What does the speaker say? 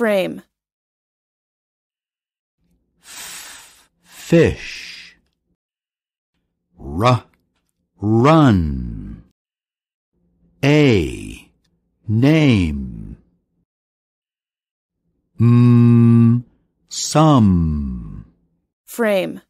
frame. Fish. R. Run. A. Name. M. Some. Frame.